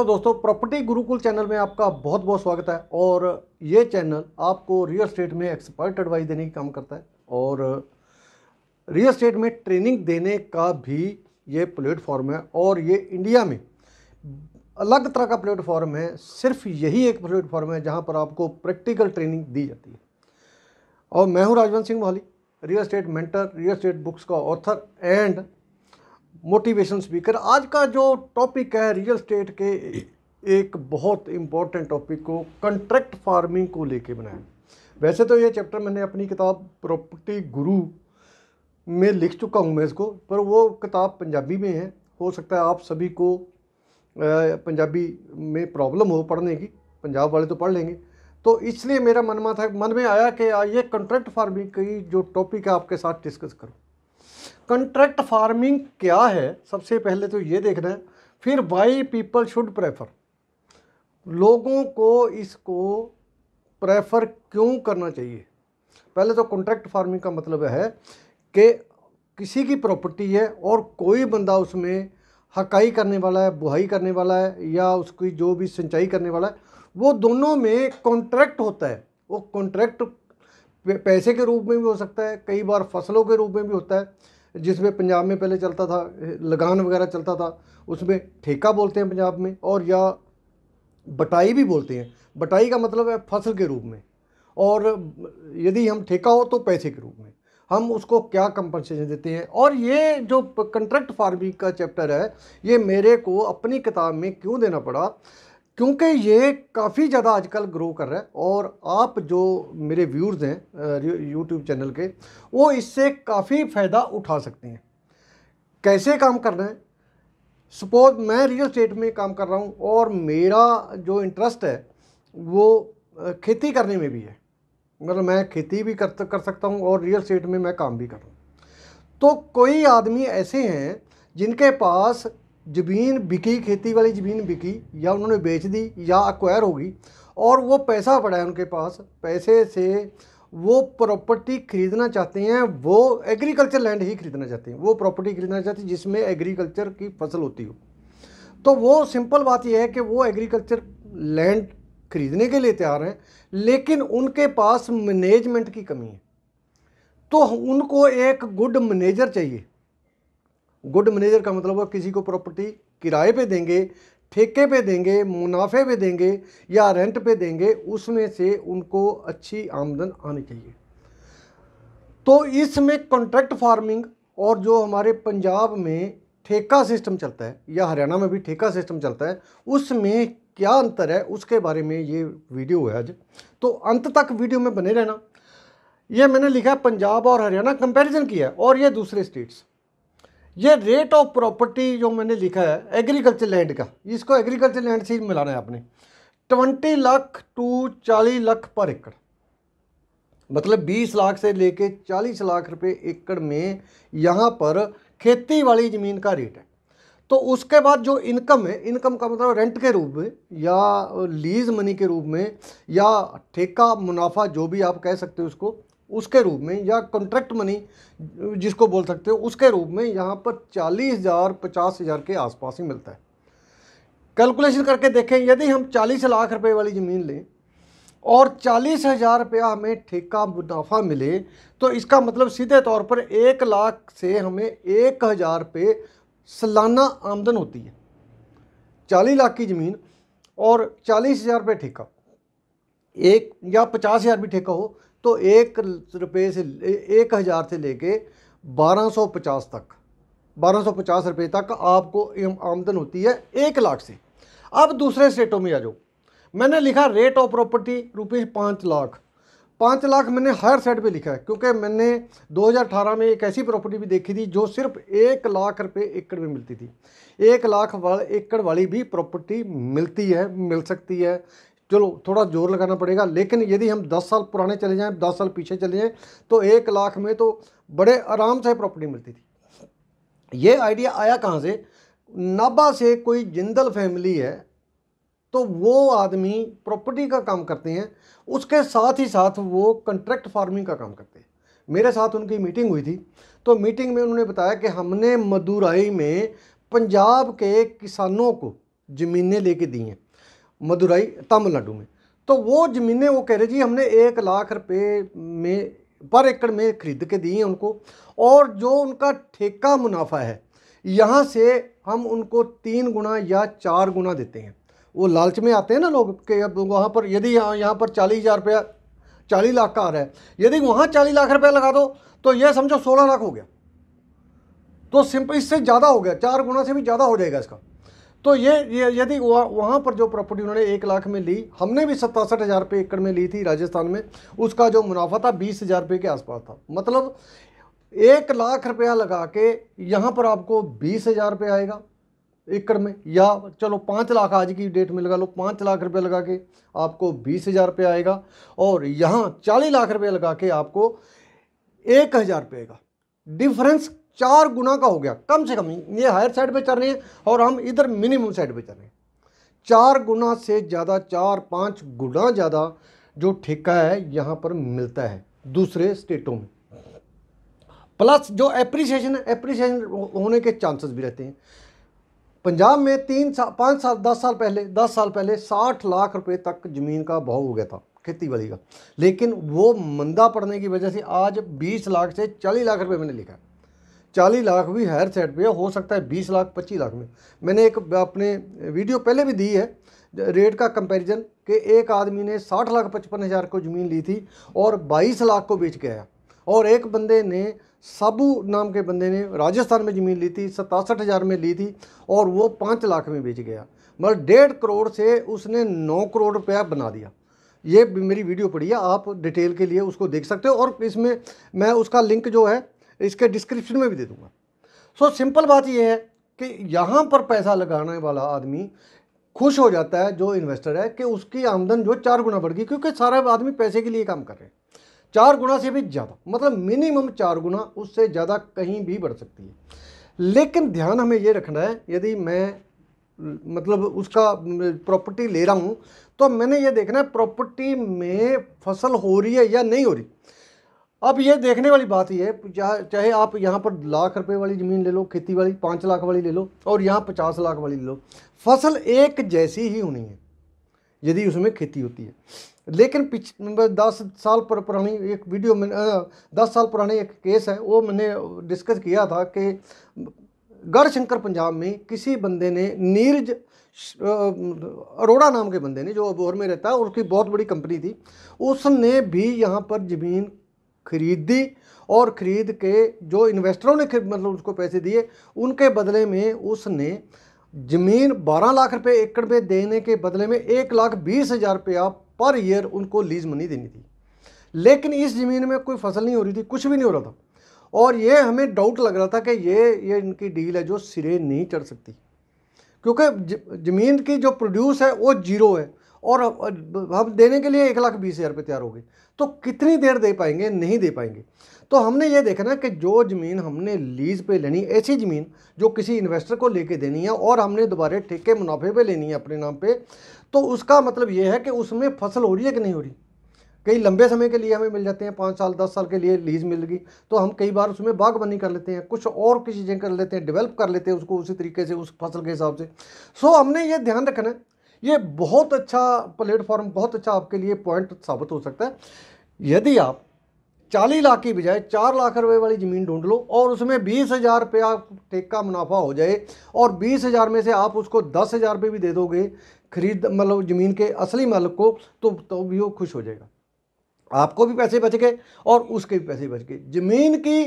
hello दोस्तों property Gurukul channel में आपका बहुत बहुत स्वागत है और ये चैनल आपको रियल स्टेट में एक्सपर्ट एडवाइस देने का काम करता है और रियल स्टेट में ट्रेनिंग देने का भी ये प्लेटफॉर्म है और ये इंडिया में अलग तरह का प्लेटफॉर्म है सिर्फ यही एक प्लेटफॉर्म है जहां पर आपको प्रैक्टिकल ट्रेनिंग दी जाती है और मैं हूँ Rajwant Singh Mohali real estate mentor real estate books का ऑथर एंड मोटिवेशन स्पीकर आज का जो टॉपिक है रियल स्टेट के एक बहुत इम्पॉर्टेंट टॉपिक को कंट्रैक्ट फार्मिंग को लेके बनाया वैसे तो ये चैप्टर मैंने अपनी किताब प्रॉपर्टी गुरु में लिख चुका हूँ मैं इसको पर वो किताब पंजाबी में है हो सकता है आप सभी को पंजाबी में प्रॉब्लम हो पढ़ने की पंजाब वाले तो पढ़ लेंगे तो इसलिए मेरा मनमा था मन में आया कि ये कंट्रैक्ट फार्मिंग की जो टॉपिक है आपके साथ डिस्कस करूँ कंट्रैक्ट फार्मिंग क्या है सबसे पहले तो ये देखना है फिर वाई पीपल शुड प्रेफर लोगों को इसको प्रेफर क्यों करना चाहिए पहले तो कॉन्ट्रैक्ट फार्मिंग का मतलब है कि किसी की प्रॉपर्टी है और कोई बंदा उसमें हकाई करने वाला है बुहाई करने वाला है या उसकी जो भी सिंचाई करने वाला है वो दोनों में कॉन्ट्रैक्ट होता है वो कॉन्ट्रैक्ट पैसे के रूप में भी हो सकता है कई बार फसलों के रूप में भी होता है जिसमें पंजाब में पहले चलता था लगान वगैरह चलता था उसमें ठेका बोलते हैं पंजाब में और या बटाई भी बोलते हैं बटाई का मतलब है फसल के रूप में और यदि हम ठेका हो तो पैसे के रूप में हम उसको क्या कंपनसेशन देते हैं और ये जो कंट्रैक्ट फार्मिंग का चैप्टर है ये मेरे को अपनी किताब में क्यों देना पड़ा क्योंकि ये काफ़ी ज़्यादा आजकल ग्रो कर रहा है और आप जो मेरे व्यूर्स हैं यूट्यूब चैनल के वो इससे काफ़ी फ़ायदा उठा सकते हैं कैसे काम करना है सपोज मैं रियल स्टेट में काम कर रहा हूँ और मेरा जो इंटरेस्ट है वो खेती करने में भी है मतलब मैं खेती भी कर कर सकता हूँ और रियल स्टेट में मैं काम भी कर रहा हूँ तो कोई आदमी ऐसे हैं जिनके पास ज़मीन बिकी खेती वाली ज़मीन बिकी या उन्होंने बेच दी या अक्वायर होगी और वो पैसा पड़ा है उनके पास पैसे से वो प्रॉपर्टी खरीदना चाहते हैं वो एग्रीकल्चर लैंड ही खरीदना चाहते हैं वो प्रॉपर्टी खरीदना चाहते हैं जिसमें एग्रीकल्चर की फसल होती हो तो वो सिंपल बात यह है कि वो एग्रीकल्चर लैंड खरीदने के लिए तैयार हैं लेकिन उनके पास मैनेजमेंट की कमी है तो उनको एक गुड मैनेजर चाहिए गुड मैनेजर का मतलब वह किसी को प्रॉपर्टी किराए पे देंगे ठेके पे देंगे मुनाफे पे देंगे या रेंट पे देंगे उसमें से उनको अच्छी आमदन आनी चाहिए तो इसमें कॉन्ट्रैक्ट फार्मिंग और जो हमारे पंजाब में ठेका सिस्टम चलता है या हरियाणा में भी ठेका सिस्टम चलता है उसमें क्या अंतर है उसके बारे में ये वीडियो है आज तो अंत तक वीडियो में बने रहना ये मैंने लिखा है पंजाब और हरियाणा कंपैरिजन किया है और ये दूसरे स्टेट्स ये रेट ऑफ प्रॉपर्टी जो मैंने लिखा है एग्रीकल्चर लैंड का इसको एग्रीकल्चर लैंड से ही मिलाना है आपने ट्वेंटी लाख टू चालीस लाख पर एकड़ मतलब बीस लाख से लेके चालीस लाख रुपए एकड़ में यहाँ पर खेती वाली ज़मीन का रेट है तो उसके बाद जो इनकम है इनकम का मतलब रेंट के रूप में या लीज मनी के रूप में या ठेका मुनाफा जो भी आप कह सकते हो उसको उसके रूप में या कॉन्ट्रैक्ट मनी जिसको बोल सकते हो उसके रूप में यहाँ पर चालीस हज़ार पचास हज़ार के आसपास ही मिलता है कैलकुलेशन करके देखें यदि हम चालीस लाख रुपए वाली ज़मीन लें और चालीस हज़ार रुपया हमें ठेका मुनाफा मिले तो इसका मतलब सीधे तौर पर एक लाख से हमें एक हज़ार रुपये सालाना आमदन होती है चालीस लाख की ज़मीन और चालीस हज़ार रुपये ठेका एक या पचास हज़ार भी ठेका हो तो एक रुपये से एक हज़ार से लेके बारह सौ पचास तक बारह सौ पचास रुपये तक आपको आमदन होती है एक लाख से अब दूसरे स्टेटों में आ जाओ मैंने लिखा रेट ऑफ प्रॉपर्टी रुपीज़ पाँच लाख पाँच लाख मैंने हर साइड पे लिखा है क्योंकि मैंने 2018 में एक ऐसी प्रॉपर्टी भी देखी थी जो सिर्फ एक लाख रुपए एकड़ में मिलती थी एक लाख वाल एकड़ वाली भी प्रॉपर्टी मिलती है मिल सकती है चलो थोड़ा जोर लगाना पड़ेगा लेकिन यदि हम 10 साल पुराने चले जाएं 10 साल पीछे चले जाएं तो एक लाख में तो बड़े आराम से प्रॉपर्टी मिलती थी ये आइडिया आया कहाँ से नाबा से कोई जिंदल फैमिली है तो वो आदमी प्रॉपर्टी का काम करते हैं उसके साथ ही साथ वो कंट्रैक्ट फार्मिंग का काम करते हैं मेरे साथ उनकी मीटिंग हुई थी तो मीटिंग में उन्होंने बताया कि हमने मदुराई में पंजाब के किसानों को ज़मीनें लेके दी हैं मदुरई तमिलनाडु में तो वो ज़मीनें वो कह रहे जी हमने एक लाख रुपए में पर एकड़ में खरीद के दी हैं उनको और जो उनका ठेका मुनाफा है यहाँ से हम उनको तीन गुना या चार गुना देते हैं वो लालच में आते हैं ना लोग के अब वहाँ पर यदि यहाँ यहाँ पर चालीस हज़ार रुपया चालीस लाख का आ रहा है यदि वहाँ चालीस लाख रुपया लगा दो तो ये समझो सोलह लाख हो गया तो सिंपल इससे ज़्यादा हो गया चार गुना से भी ज़्यादा हो जाएगा इसका तो ये यदि वहाँ पर जो प्रॉपर्टी उन्होंने एक लाख में ली हमने भी सतासठ हज़ार रुपये एकड़ में ली थी राजस्थान में उसका जो मुनाफा था बीस हज़ार रुपये के आसपास था मतलब एक लाख रुपया लगा के यहाँ पर आपको बीस हज़ार रुपये आएगा एकड़ में या चलो पाँच लाख आज की डेट में लगा लो पाँच लाख रुपये लगा के आपको बीस हज़ार रुपये आएगा और यहाँ चालीस लाख रुपये लगा के आपको एक हज़ार रुपये आएगा डिफरेंस चार गुना का हो गया कम से कम ये हायर साइड पे चल रहे हैं और हम इधर मिनिमम साइड पे चल रहे हैं चार गुना से ज़्यादा चार पाँच गुना ज़्यादा जो ठेका है यहाँ पर मिलता है दूसरे स्टेटों में प्लस जो एप्रिसिएशन है एप्रिसिएशन होने के चांसेस भी रहते हैं पंजाब में तीन साल पाँच साल दस साल पहले दस साल पहले साठ लाख रुपए तक ज़मीन का भाव हो गया था खेती बाड़ी का लेकिन वो मंदा पड़ने की वजह से आज बीस लाख से चालीस लाख रुपए मैंने लिखा है चालीस लाख भी हायर सेट पे है हो सकता है बीस लाख पच्चीस लाख में मैंने एक अपने वीडियो पहले भी दी है रेट का कंपैरिजन कि एक आदमी ने साठ लाख पचपन हज़ार को ज़मीन ली थी और बाईस लाख को बेच के आया और एक बंदे ने साबू नाम के बंदे ने राजस्थान में ज़मीन ली थी सतासठ हज़ार में ली थी और वो पाँच लाख में बेच गया मगर डेढ़ करोड़ से उसने नौ करोड़ रुपया बना दिया ये मेरी वीडियो पड़ी है आप डिटेल के लिए उसको देख सकते हो और इसमें मैं उसका लिंक जो है इसके डिस्क्रिप्शन में भी दे दूंगा सो so, सिंपल बात यह है कि यहाँ पर पैसा लगाने वाला आदमी खुश हो जाता है जो इन्वेस्टर है कि उसकी आमदन जो चार गुना बढ़ गई क्योंकि सारा आदमी पैसे के लिए काम कर रहे हैं चार गुना से भी ज़्यादा मतलब मिनिमम चार गुना उससे ज़्यादा कहीं भी बढ़ सकती है लेकिन ध्यान हमें ये रखना है यदि मैं मतलब उसका प्रॉपर्टी ले रहा हूँ तो मैंने ये देखना है प्रॉपर्टी में फसल हो रही है या नहीं हो रही अब ये देखने वाली बात ही है चाहे आप यहाँ पर लाख रुपए वाली ज़मीन ले लो खेती वाली पाँच लाख वाली ले लो और यहाँ पचास लाख वाली ले लो फसल एक जैसी ही होनी है यदि उसमें खेती होती है लेकिन पिछ दस साल पर पुरानी एक वीडियो में दस साल पुराने एक केस है वो मैंने डिस्कस किया था कि गढ़शंकर पंजाब में किसी बंदे ने नीरज अरोड़ा नाम के बंदे ने जो अबोहर में रहता है उसकी बहुत बड़ी कंपनी थी उसने भी यहाँ पर ज़मीन खरीद दी और ख़रीद के जो इन्वेस्टरों ने मतलब उसको पैसे दिए उनके बदले में उसने ज़मीन 12 लाख रुपए एकड़ में देने के बदले में एक लाख बीस हज़ार रुपया पर ईयर उनको लीज मनी देनी थी लेकिन इस ज़मीन में कोई फसल नहीं हो रही थी कुछ भी नहीं हो रहा था और ये हमें डाउट लग रहा था कि ये ये इनकी डील है जो सिरे नहीं चढ़ सकती क्योंकि ज़मीन की जो प्रोड्यूस है वो जीरो है और हम देने के लिए एक लाख बीस हज़ार रुपये तैयार हो गए तो कितनी देर दे पाएंगे नहीं दे पाएंगे तो हमने ये देखना कि जो ज़मीन हमने लीज़ पे लेनी ऐसी ज़मीन जो किसी इन्वेस्टर को लेके देनी है और हमने दोबारा ठेके मुनाफे पे लेनी है अपने नाम पे तो उसका मतलब ये है कि उसमें फसल हो रही है कि नहीं हो रही कई लंबे समय के लिए हमें मिल जाते हैं पाँच साल दस साल के लिए लीज़ मिल गई तो हम कई बार उसमें बागबानी कर लेते हैं कुछ और किसी चीज़ें कर लेते हैं डेवलप कर लेते हैं उसको उसी तरीके से उस फसल के हिसाब से सो हमने ये ध्यान रखना है ये बहुत अच्छा प्लेटफॉर्म बहुत अच्छा आपके लिए पॉइंट साबित हो सकता है यदि आप चालीस लाख की बजाय चार लाख रुपए वाली ज़मीन ढूंढ लो और उसमें बीस हज़ार रुपये आप का मुनाफा हो जाए और बीस हज़ार में से आप उसको दस हज़ार रुपये भी दे दोगे खरीद मतलब ज़मीन के असली मालिक को तो तो भी वो खुश हो जाएगा आपको भी पैसे बच गए और उसके भी पैसे बच गए ज़मीन की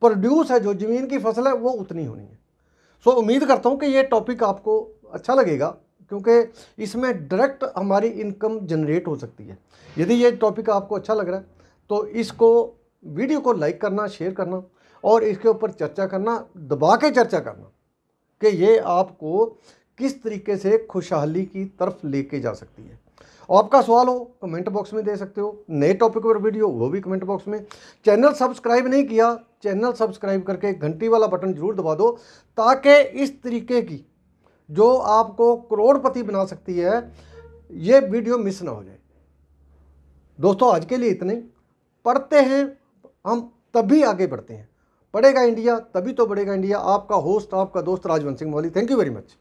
प्रोड्यूस है जो ज़मीन की फसल है वो उतनी होनी है सो उम्मीद करता हूँ कि ये टॉपिक आपको अच्छा लगेगा क्योंकि इसमें डायरेक्ट हमारी इनकम जनरेट हो सकती है यदि ये टॉपिक आपको अच्छा लग रहा है तो इसको वीडियो को लाइक करना शेयर करना और इसके ऊपर चर्चा करना दबा के चर्चा करना कि ये आपको किस तरीके से खुशहाली की तरफ लेके जा सकती है आपका सवाल हो कमेंट बॉक्स में दे सकते हो नए टॉपिक पर वीडियो वो भी कमेंट बॉक्स में चैनल सब्सक्राइब नहीं किया चैनल सब्सक्राइब करके घंटी वाला बटन जरूर दबा दो ताकि इस तरीके की जो आपको करोड़पति बना सकती है ये वीडियो मिस ना हो जाए दोस्तों आज के लिए इतने पढ़ते हैं हम तभी आगे बढ़ते हैं पढ़ेगा इंडिया तभी तो बढ़ेगा इंडिया आपका होस्ट आपका दोस्त Rajwant Singh Mohali thank you very much